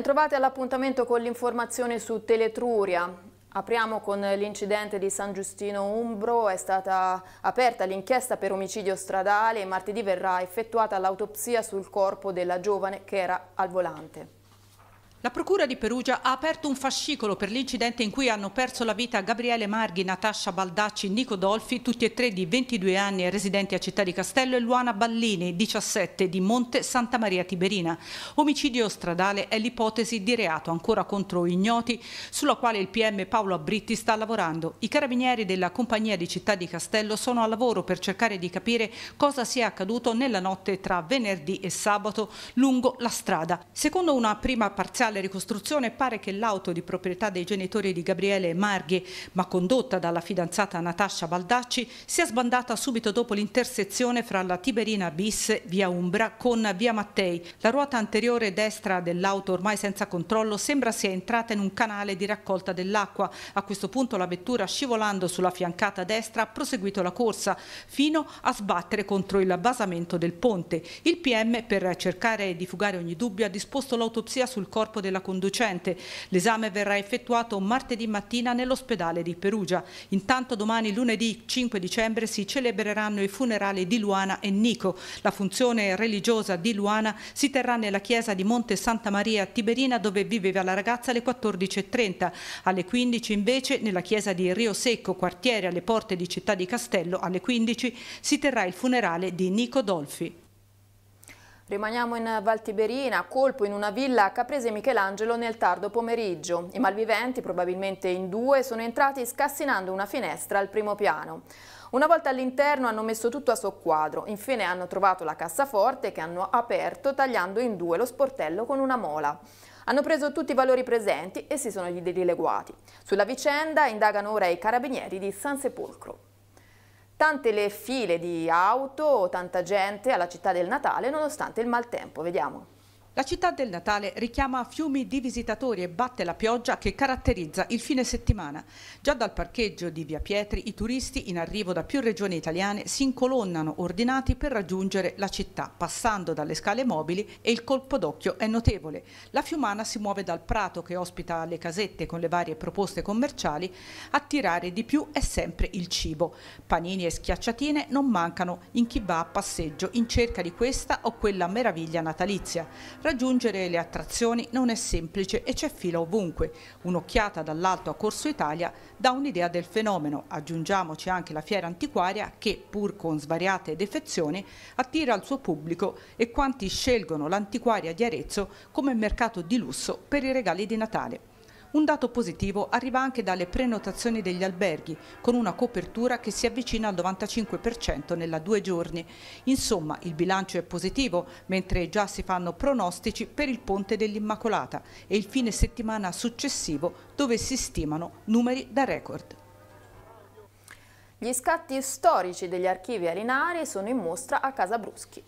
Bentrovati all'appuntamento con l'informazione su Teletruria. Apriamo con l'incidente di San Giustino Umbro, è stata aperta l'inchiesta per omicidio stradale e martedì verrà effettuata l'autopsia sul corpo della giovane che era al volante. La Procura di Perugia ha aperto un fascicolo per l'incidente in cui hanno perso la vita Gabriele Marghi, Natascia Baldacci, Nico Dolfi, tutti e tre di 22 anni e residenti a Città di Castello, e Luana Ballini, 17, di Monte Santa Maria Tiberina. Omicidio stradale è l'ipotesi di reato ancora contro ignoti, sulla quale il PM Paolo Abritti sta lavorando. I carabinieri della compagnia di Città di Castello sono al lavoro per cercare di capire cosa sia accaduto nella notte tra venerdì e sabato lungo la strada. Secondo una prima parziale Tale ricostruzione pare che l'auto di proprietà dei genitori di Gabriele Marghi, ma condotta dalla fidanzata Natascia Baldacci, sia sbandata subito dopo l'intersezione fra la Tiberina bis via Umbra con via Mattei. La ruota anteriore destra dell'auto ormai senza controllo sembra sia entrata in un canale di raccolta dell'acqua. A questo punto la vettura scivolando sulla fiancata destra ha proseguito la corsa fino a sbattere contro il basamento del ponte. Il PM per cercare di fugare ogni dubbio ha disposto l'autopsia sul corpo corpo della conducente. L'esame verrà effettuato martedì mattina nell'ospedale di Perugia. Intanto domani lunedì 5 dicembre si celebreranno i funerali di Luana e Nico. La funzione religiosa di Luana si terrà nella chiesa di Monte Santa Maria Tiberina dove viveva la ragazza alle 14.30. Alle 15 invece nella chiesa di Rio Secco, quartiere alle porte di Città di Castello, alle 15 si terrà il funerale di Nico Dolfi. Rimaniamo in Val Valtiberina, colpo in una villa a Caprese Michelangelo nel tardo pomeriggio. I malviventi, probabilmente in due, sono entrati scassinando una finestra al primo piano. Una volta all'interno hanno messo tutto a soqquadro, infine hanno trovato la cassaforte che hanno aperto tagliando in due lo sportello con una mola. Hanno preso tutti i valori presenti e si sono dileguati. Sulla vicenda indagano ora i carabinieri di San Sepolcro. Tante le file di auto, tanta gente alla città del Natale nonostante il maltempo. Vediamo. La città del Natale richiama fiumi di visitatori e batte la pioggia che caratterizza il fine settimana. Già dal parcheggio di Via Pietri i turisti in arrivo da più regioni italiane si incolonnano ordinati per raggiungere la città, passando dalle scale mobili e il colpo d'occhio è notevole. La fiumana si muove dal prato che ospita le casette con le varie proposte commerciali, a tirare di più è sempre il cibo. Panini e schiacciatine non mancano in chi va a passeggio in cerca di questa o quella meraviglia natalizia Raggiungere le attrazioni non è semplice e c'è fila ovunque. Un'occhiata dall'alto a Corso Italia dà un'idea del fenomeno. Aggiungiamoci anche la fiera antiquaria che, pur con svariate defezioni, attira il suo pubblico e quanti scelgono l'antiquaria di Arezzo come mercato di lusso per i regali di Natale. Un dato positivo arriva anche dalle prenotazioni degli alberghi, con una copertura che si avvicina al 95% nella due giorni. Insomma, il bilancio è positivo, mentre già si fanno pronostici per il Ponte dell'Immacolata e il fine settimana successivo dove si stimano numeri da record. Gli scatti storici degli archivi arinari sono in mostra a Casa Bruschi.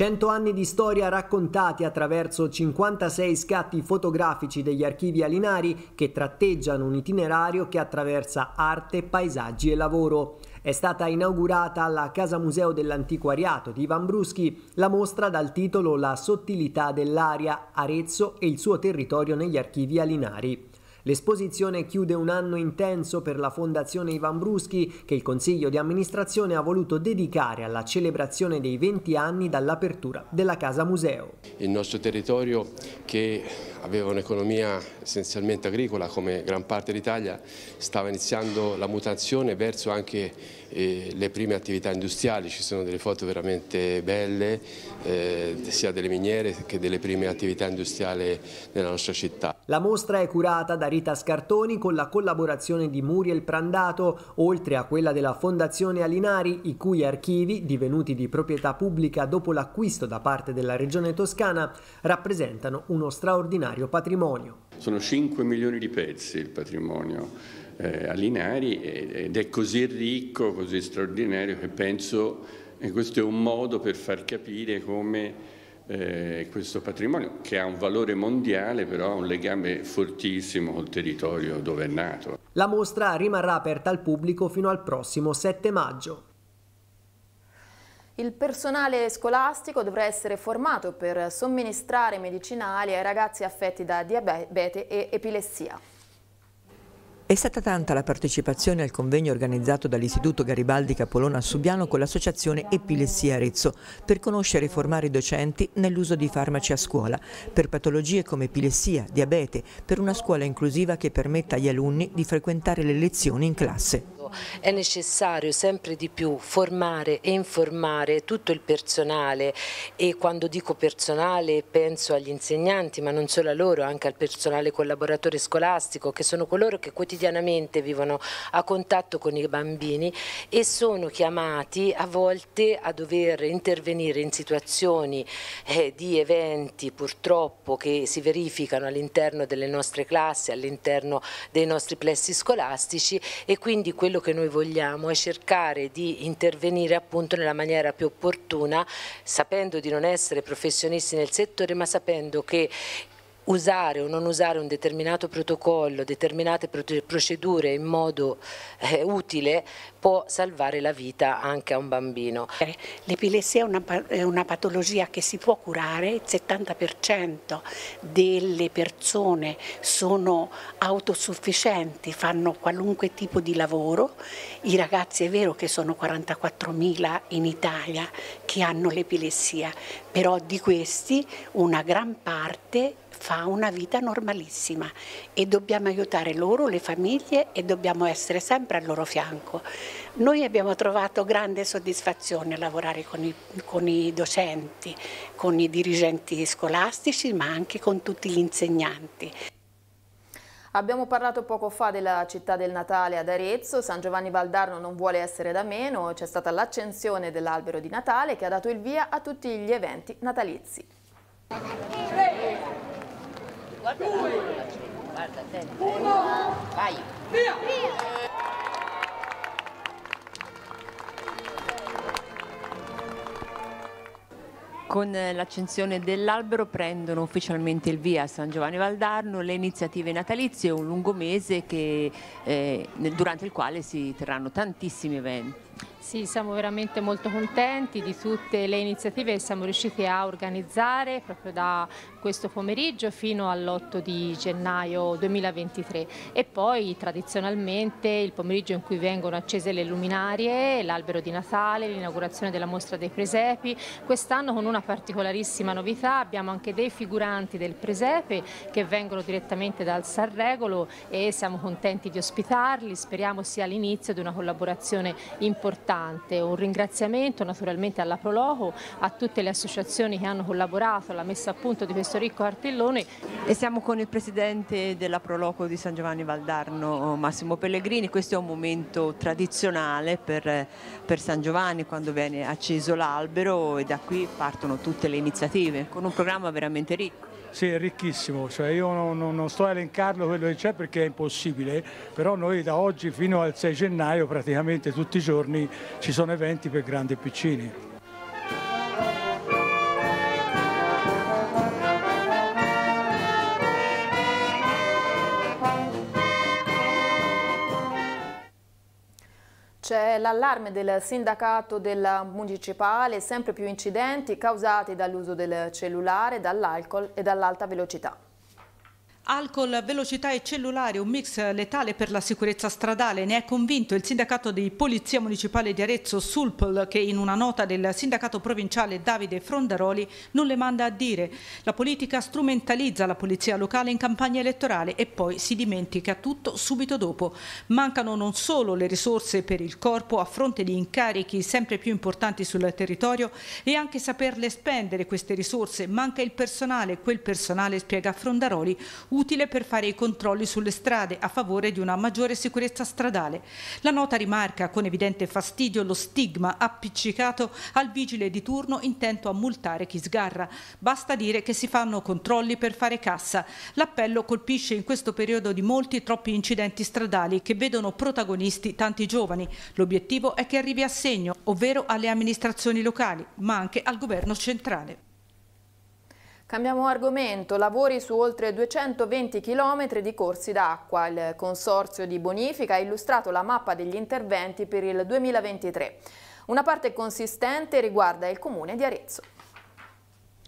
100 anni di storia raccontati attraverso 56 scatti fotografici degli archivi alinari che tratteggiano un itinerario che attraversa arte, paesaggi e lavoro. È stata inaugurata alla Casa Museo dell'Antiquariato di Ivan Bruschi la mostra dal titolo La sottilità dell'aria, Arezzo e il suo territorio negli archivi alinari. L'esposizione chiude un anno intenso per la Fondazione Ivan Bruschi che il Consiglio di amministrazione ha voluto dedicare alla celebrazione dei 20 anni dall'apertura della Casa Museo. Il nostro territorio che aveva un'economia essenzialmente agricola come gran parte d'Italia stava iniziando la mutazione verso anche le prime attività industriali, ci sono delle foto veramente belle eh, sia delle miniere che delle prime attività industriali nella nostra città. La mostra è curata da Rita Scartoni con la collaborazione di Muriel Prandato, oltre a quella della Fondazione Alinari, i cui archivi, divenuti di proprietà pubblica dopo l'acquisto da parte della Regione Toscana, rappresentano uno straordinario patrimonio. Sono 5 milioni di pezzi il patrimonio eh, a ed è così ricco, così straordinario che penso che questo è un modo per far capire come eh, questo patrimonio che ha un valore mondiale però ha un legame fortissimo col territorio dove è nato. La mostra rimarrà aperta al pubblico fino al prossimo 7 maggio. Il personale scolastico dovrà essere formato per somministrare medicinali ai ragazzi affetti da diabete e epilessia. È stata tanta la partecipazione al convegno organizzato dall'Istituto Garibaldi Capolona Subiano con l'associazione Epilessia Arezzo per conoscere e formare i docenti nell'uso di farmaci a scuola per patologie come epilessia, diabete, per una scuola inclusiva che permetta agli alunni di frequentare le lezioni in classe è necessario sempre di più formare e informare tutto il personale e quando dico personale penso agli insegnanti ma non solo a loro, anche al personale collaboratore scolastico che sono coloro che quotidianamente vivono a contatto con i bambini e sono chiamati a volte a dover intervenire in situazioni eh, di eventi purtroppo che si verificano all'interno delle nostre classi, all'interno dei nostri plessi scolastici e quindi quello quello che noi vogliamo è cercare di intervenire appunto nella maniera più opportuna, sapendo di non essere professionisti nel settore, ma sapendo che usare o non usare un determinato protocollo, determinate procedure in modo eh, utile può salvare la vita anche a un bambino. Eh, l'epilessia è una, è una patologia che si può curare, il 70% delle persone sono autosufficienti, fanno qualunque tipo di lavoro, i ragazzi è vero che sono 44.000 in Italia che hanno l'epilessia, però di questi una gran parte fa una vita normalissima e dobbiamo aiutare loro, le famiglie e dobbiamo essere sempre al loro fianco. Noi abbiamo trovato grande soddisfazione a lavorare con i, con i docenti, con i dirigenti scolastici ma anche con tutti gli insegnanti. Abbiamo parlato poco fa della città del Natale ad Arezzo, San Giovanni Valdarno non vuole essere da meno, c'è stata l'accensione dell'albero di Natale che ha dato il via a tutti gli eventi natalizi guarda la guarda te vai via, via. Con eh, l'accensione dell'albero prendono ufficialmente il via a San Giovanni Valdarno le iniziative natalizie, un lungo mese che, eh, durante il quale si terranno tantissimi eventi. Sì, siamo veramente molto contenti di tutte le iniziative che siamo riusciti a organizzare proprio da questo pomeriggio fino all'8 di gennaio 2023 e poi tradizionalmente il pomeriggio in cui vengono accese le luminarie, l'albero di Natale, l'inaugurazione della mostra dei presepi. Quest'anno con una particolarissima novità abbiamo anche dei figuranti del presepe che vengono direttamente dal San Regolo e siamo contenti di ospitarli, speriamo sia l'inizio di una collaborazione importante. Un ringraziamento naturalmente alla Proloco, a tutte le associazioni che hanno collaborato alla messa a punto di questo professor Ricco Artellone. E siamo con il presidente della Proloco di San Giovanni Valdarno, Massimo Pellegrini. Questo è un momento tradizionale per, per San Giovanni quando viene acceso l'albero e da qui partono tutte le iniziative con un programma veramente ricco. Sì, è ricchissimo, cioè io non, non, sto a elencarlo quello che c'è perché è impossibile, però noi da oggi fino al 6 gennaio praticamente tutti i giorni ci sono eventi per grandi e piccini. C'è l'allarme del sindacato della municipale, sempre più incidenti causati dall'uso del cellulare, dall'alcol e dall'alta velocità. Alcol, velocità e cellulare, un mix letale per la sicurezza stradale. Ne è convinto il sindacato di Polizia Municipale di Arezzo, Sulpol, che in una nota del sindacato provinciale Davide Frondaroli non le manda a dire. La politica strumentalizza la polizia locale in campagna elettorale e poi si dimentica tutto subito dopo. Mancano non solo le risorse per il corpo a fronte di incarichi sempre più importanti sul territorio e anche saperle spendere queste risorse. Manca il personale, quel personale, spiega Frondaroli, utile per fare i controlli sulle strade a favore di una maggiore sicurezza stradale. La nota rimarca con evidente fastidio lo stigma appiccicato al vigile di turno intento a multare chi sgarra. Basta dire che si fanno controlli per fare cassa. L'appello colpisce in questo periodo di molti troppi incidenti stradali che vedono protagonisti tanti giovani. L'obiettivo è che arrivi a segno, ovvero alle amministrazioni locali, ma anche al governo centrale. Cambiamo argomento, lavori su oltre 220 km di corsi d'acqua. Il Consorzio di Bonifica ha illustrato la mappa degli interventi per il 2023. Una parte consistente riguarda il comune di Arezzo.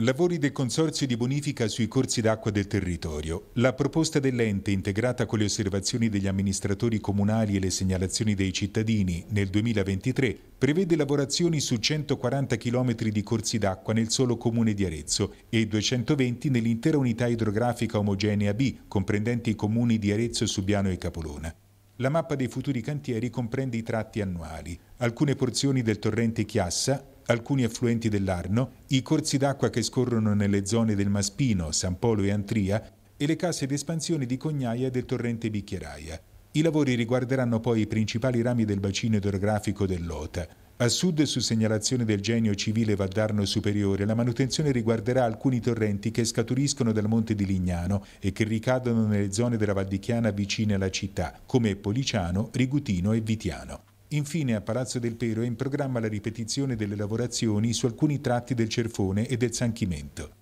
Lavori del Consorzio di bonifica sui corsi d'acqua del territorio. La proposta dell'ente, integrata con le osservazioni degli amministratori comunali e le segnalazioni dei cittadini nel 2023, prevede lavorazioni su 140 km di corsi d'acqua nel solo comune di Arezzo e 220 nell'intera unità idrografica omogenea B, comprendente i comuni di Arezzo, Subiano e Capolona. La mappa dei futuri cantieri comprende i tratti annuali, alcune porzioni del torrente Chiassa, alcuni affluenti dell'Arno, i corsi d'acqua che scorrono nelle zone del Maspino, San Polo e Antria e le casse di espansione di Cognaia e del torrente Bicchieraia. I lavori riguarderanno poi i principali rami del bacino idrografico dell'Ota. A sud, su segnalazione del genio civile Valdarno Superiore, la manutenzione riguarderà alcuni torrenti che scaturiscono dal monte di Lignano e che ricadono nelle zone della Valdichiana vicine alla città, come Policiano, Rigutino e Vitiano. Infine a Palazzo del Pero è in programma la ripetizione delle lavorazioni su alcuni tratti del Cerfone e del Sanchimento.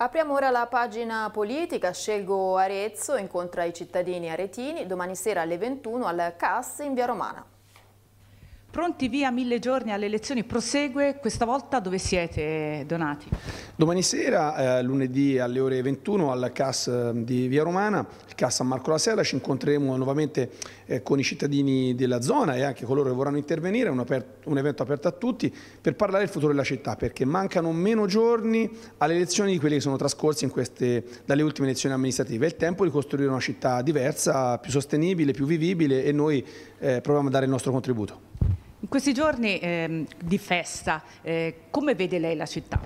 Apriamo ora la pagina politica, scelgo Arezzo, incontra i cittadini aretini, domani sera alle 21 al CAS in via Romana. Pronti via mille giorni alle elezioni, prosegue, questa volta dove siete Donati? Domani sera, eh, lunedì alle ore 21 al CAS ehm, di Via Romana, il CAS San Marco la Sella, ci incontreremo nuovamente eh, con i cittadini della zona e anche coloro che vorranno intervenire, un, un evento aperto a tutti, per parlare del futuro della città, perché mancano meno giorni alle elezioni di quelli che sono trascorsi queste, dalle ultime elezioni amministrative, è il tempo di costruire una città diversa, più sostenibile, più vivibile e noi eh, proviamo a dare il nostro contributo. In questi giorni eh, di festa, eh, come vede lei la città?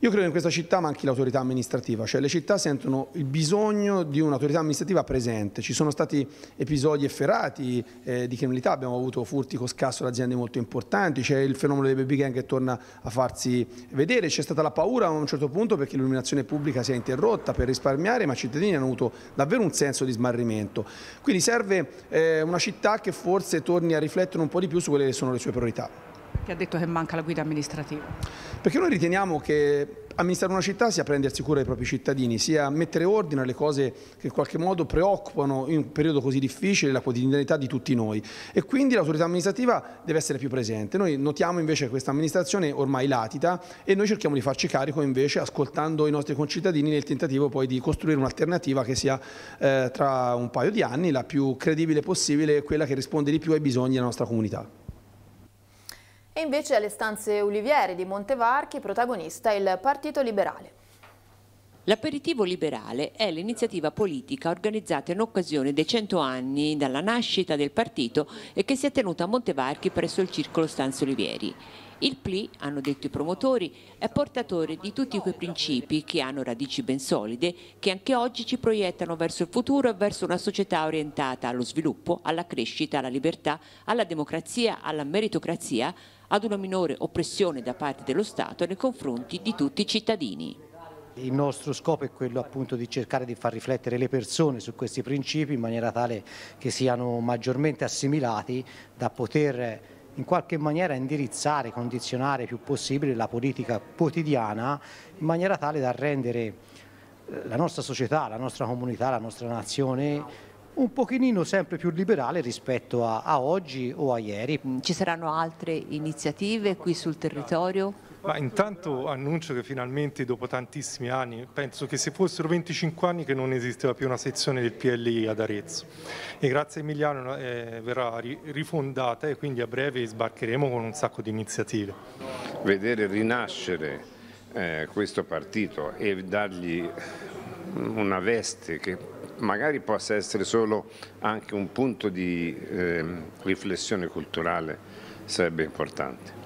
Io credo che in questa città manchi l'autorità amministrativa, cioè le città sentono il bisogno di un'autorità amministrativa presente. Ci sono stati episodi efferati eh, di criminalità, abbiamo avuto furti con scasso da aziende molto importanti, c'è il fenomeno dei baby gang che torna a farsi vedere, c'è stata la paura a un certo punto perché l'illuminazione pubblica si è interrotta per risparmiare, ma i cittadini hanno avuto davvero un senso di smarrimento. Quindi serve eh, una città che forse torni a riflettere un po' di più su quelle che sono le sue priorità. Perché ha detto che manca la guida amministrativa? Perché noi riteniamo che amministrare una città sia prendersi cura dei propri cittadini, sia mettere ordine alle cose che in qualche modo preoccupano in un periodo così difficile la quotidianità di tutti noi e quindi l'autorità amministrativa deve essere più presente. Noi notiamo invece che questa amministrazione ormai latita e noi cerchiamo di farci carico invece ascoltando i nostri concittadini nel tentativo poi di costruire un'alternativa che sia eh, tra un paio di anni la più credibile possibile e quella che risponde di più ai bisogni della nostra comunità. E invece alle stanze Uliviere di Montevarchi protagonista il Partito Liberale. L'aperitivo liberale è l'iniziativa politica organizzata in occasione dei 100 anni dalla nascita del partito e che si è tenuta a Montevarchi presso il circolo Stanze Olivieri. Il PLI, hanno detto i promotori, è portatore di tutti quei principi che hanno radici ben solide, che anche oggi ci proiettano verso il futuro e verso una società orientata allo sviluppo, alla crescita, alla libertà, alla democrazia, alla meritocrazia, ad una minore oppressione da parte dello Stato nei confronti di tutti i cittadini. Il nostro scopo è quello appunto di cercare di far riflettere le persone su questi principi in maniera tale che siano maggiormente assimilati da poter in qualche maniera indirizzare, condizionare più possibile la politica quotidiana in maniera tale da rendere eh, la nostra società, la nostra comunità, la nostra nazione un pochino sempre più liberale rispetto a, a oggi o a ieri. Mm, ci saranno altre iniziative qui sul territorio? Ma intanto annuncio che finalmente dopo tantissimi anni, penso che se fossero 25 anni che non esisteva più una sezione del PLI ad Arezzo e grazie a Emiliano eh, verrà rifondata e quindi a breve sbarcheremo con un sacco di iniziative. Vedere rinascere eh, questo partito e dargli una veste che magari possa essere solo anche un punto di eh, riflessione culturale, sarebbe importante.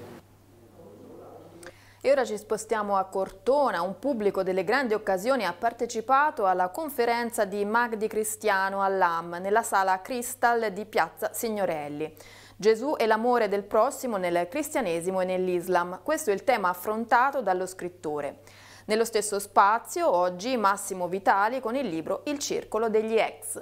E ora ci spostiamo a Cortona. Un pubblico delle grandi occasioni ha partecipato alla conferenza di Magdi Cristiano all'AM nella sala Crystal di Piazza Signorelli. Gesù e l'amore del prossimo nel cristianesimo e nell'Islam. Questo è il tema affrontato dallo scrittore. Nello stesso spazio oggi Massimo Vitali con il libro Il circolo degli ex.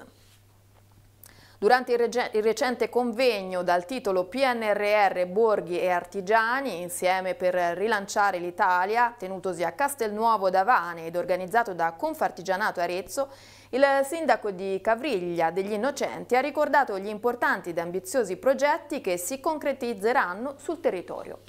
Durante il, recente convegno dal titolo PNRR Borghi e Artigiani, insieme per rilanciare l'Italia, tenutosi a Castelnuovo d'Avane ed organizzato da Confartigianato Arezzo, il sindaco di Cavriglia degli Innocenti ha ricordato gli importanti ed ambiziosi progetti che si concretizzeranno sul territorio.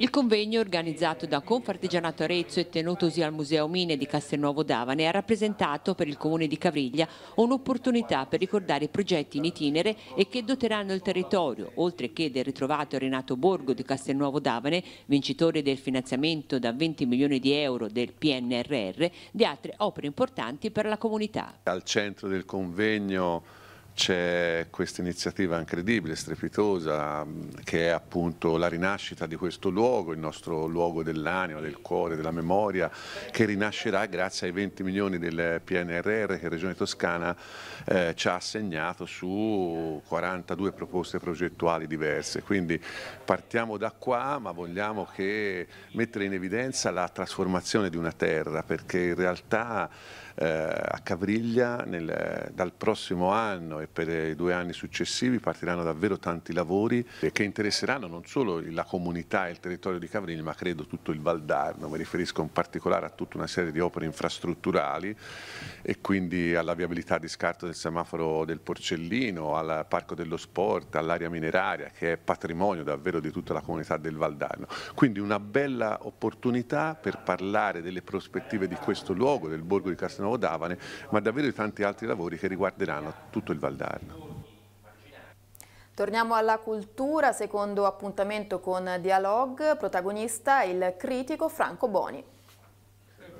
Il convegno, organizzato da Confartigianato Arezzo e tenutosi al Museo Mine di Castelnuovo d'Avane, ha rappresentato per il Comune di Cavriglia un'opportunità per ricordare i progetti in itinere e che doteranno il territorio, oltre che del ritrovato Renato Borgo di Castelnuovo d'Avane, vincitore del finanziamento da 20 milioni di euro del PNRR, di altre opere importanti per la comunità. Al centro del convegno c'è questa iniziativa incredibile, strepitosa, che è appunto la rinascita di questo luogo, il nostro luogo dell'anima, del cuore, della memoria, che rinascerà grazie ai 20 milioni del PNRR che Regione Toscana eh, ci ha assegnato su 42 proposte progettuali diverse. Quindi partiamo da qua, ma vogliamo mettere in evidenza la trasformazione di una terra, perché in realtà eh, a Cavriglia nel, dal prossimo anno e per i due anni successivi partiranno davvero tanti lavori che interesseranno non solo la comunità e il territorio di Cavriglia ma credo tutto il Valdarno, mi riferisco in particolare a tutta una serie di opere infrastrutturali e quindi alla viabilità di scarto del semaforo del Porcellino, al Parco dello Sport, all'area mineraria che è patrimonio davvero di tutta la comunità del Valdarno. Quindi una bella opportunità per parlare delle prospettive di questo luogo, del borgo di Castelnuovo o Davane, ma davvero i tanti altri lavori che riguarderanno tutto il Valdarno. Torniamo alla cultura, secondo appuntamento con Dialog, protagonista il critico Franco Boni.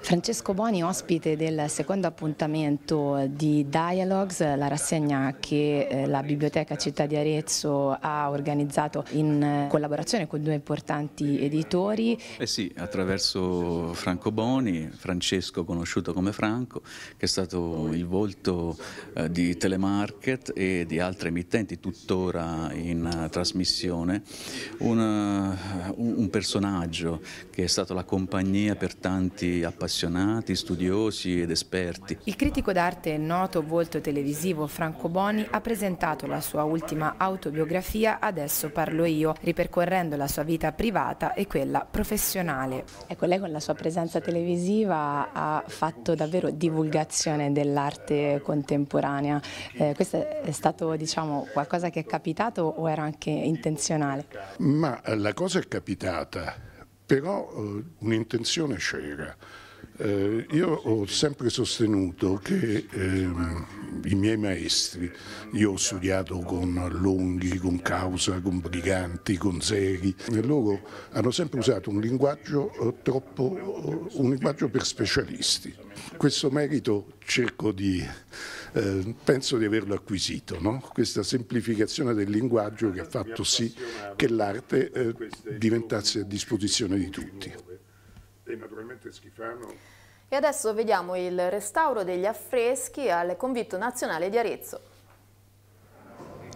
Francesco Boni, ospite del secondo appuntamento di Dialogues, la rassegna che eh, la Biblioteca Città di Arezzo ha organizzato in collaborazione con due importanti editori. Eh sì, attraverso Franco Boni, Francesco conosciuto come Franco, che è stato il volto eh, di Telemarket e di altre emittenti tuttora in trasmissione, eh, un, un personaggio che è stato la compagnia per tanti appassionati appassionati, studiosi ed esperti. Il critico d'arte e noto volto televisivo Franco Boni ha presentato la sua ultima autobiografia Adesso parlo io, ripercorrendo la sua vita privata e quella professionale. Ecco, lei con la sua presenza televisiva ha fatto davvero divulgazione dell'arte contemporanea. Eh, questo è stato diciamo, qualcosa che è capitato o era anche intenzionale? Ma la cosa è capitata, però eh, un'intenzione c'era. Eh, io ho sempre sostenuto che ehm, i miei maestri, io ho studiato con Longhi, con Causa, con Briganti, con Seri, loro hanno sempre usato un linguaggio, eh, troppo, eh, un linguaggio per specialisti. Questo merito cerco di, eh, penso di averlo acquisito, no? questa semplificazione del linguaggio che ha fatto sì che l'arte eh, diventasse a disposizione di tutti e naturalmente Schifano. E adesso vediamo il restauro degli affreschi al Convitto Nazionale di Arezzo.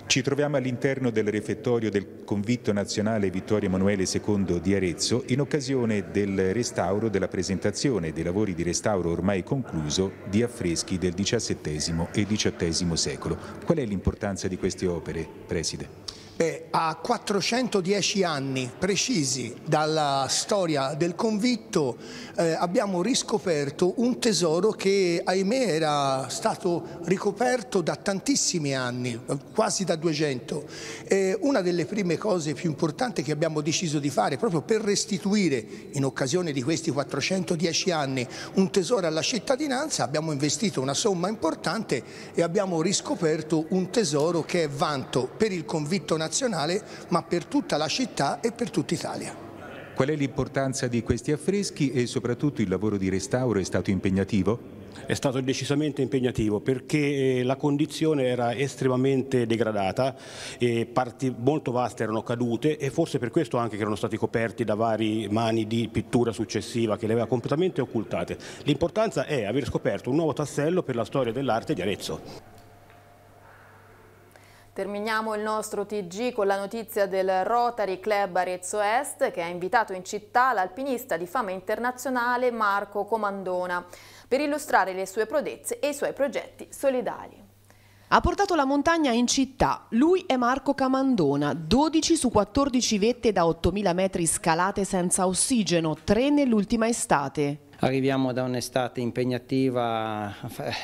Ci troviamo all'interno del refettorio del Convitto Nazionale Vittorio Emanuele II di Arezzo in occasione del restauro della presentazione dei lavori di restauro ormai concluso di affreschi del XVII e XVIII secolo. Qual è l'importanza di queste opere, Preside? Beh, a 410 anni precisi dalla storia del convitto eh, abbiamo riscoperto un tesoro che ahimè era stato ricoperto da tantissimi anni, quasi da 200. Eh, una delle prime cose più importanti che abbiamo deciso di fare proprio per restituire in occasione di questi 410 anni un tesoro alla cittadinanza abbiamo investito una somma importante e abbiamo riscoperto un tesoro che è vanto per il convitto nazionale nazionale, ma per tutta la città e per tutta Italia. Qual è l'importanza di questi affreschi e soprattutto il lavoro di restauro è stato impegnativo? È stato decisamente impegnativo perché eh, la condizione era estremamente degradata, parti molto vaste erano cadute e forse per questo anche che erano stati coperti da vari mani di pittura successiva che le aveva completamente occultate. L'importanza è aver scoperto un nuovo tassello per la storia dell'arte di Arezzo. Terminiamo il nostro TG con la notizia del Rotary Club Arezzo Est che ha invitato in città l'alpinista di fama internazionale Marco Comandona per illustrare le sue prodezze e i suoi progetti solidali. Ha portato la montagna in città. Lui è Marco Camandona, 12 su 14 vette da 8.000 metri scalate senza ossigeno, 3 nell'ultima estate. Arriviamo da un'estate impegnativa,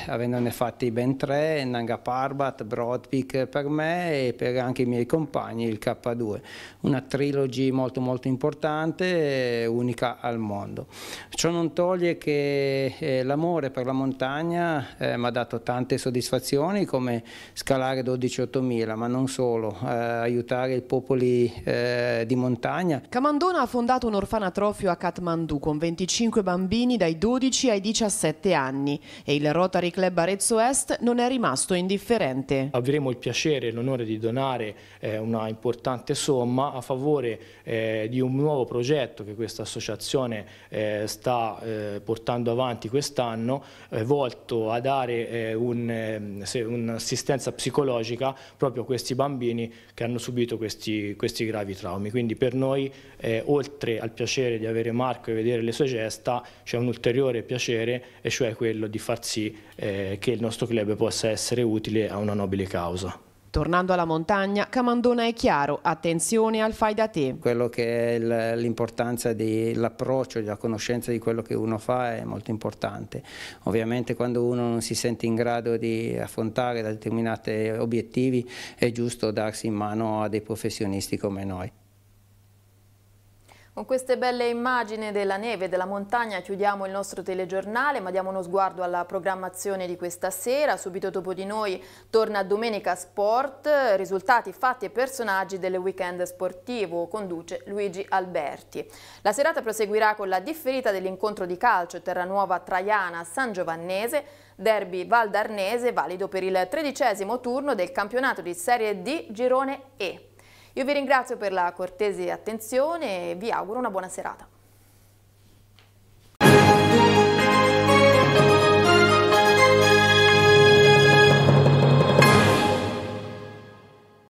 avendone fatti ben tre, Nanga Parbat, Broadpeak per me e per anche i miei compagni il K2. Una trilogy molto molto importante, unica al mondo. Ciò non toglie che eh, l'amore per la montagna eh, mi ha dato tante soddisfazioni come scalare 12.8000, ma non solo, eh, aiutare i popoli di montagna. Camandona ha fondato un orfanatrofio a Kathmandu con 25 bambini bambini dai 12 ai 17 anni e il Rotary Club Arezzo Est non è rimasto indifferente. Avremo il piacere e l'onore di donare eh, una importante somma a favore eh, di un nuovo progetto che questa associazione eh, sta eh, portando avanti quest'anno eh, volto a dare eh, ehm, un'assistenza un psicologica proprio a questi bambini che hanno subito questi, questi gravi traumi. Quindi per noi oltre al piacere di avere Marco e vedere le sue gesta c'è un ulteriore piacere e cioè quello di far sì eh, che il nostro club possa essere utile a una nobile causa. Tornando alla montagna, Camandona è chiaro, attenzione al fai da te. Quello che è l'importanza dell'approccio, della conoscenza di quello che uno fa è molto importante. Ovviamente quando uno non si sente in grado di affrontare determinati obiettivi è giusto darsi in mano a dei professionisti come noi. Con queste belle immagini della neve e della montagna chiudiamo il nostro telegiornale, ma diamo uno sguardo alla programmazione di questa sera. Subito dopo di noi torna Domenica Sport, risultati, fatti e personaggi del weekend sportivo, conduce Luigi Alberti. La serata proseguirà con la differita dell'incontro di calcio Terranuova Traiana-San Giovannese, derby Valdarnese valido per il tredicesimo turno del campionato di Serie D Girone E. Io vi ringrazio per la cortese attenzione e vi auguro una buona serata.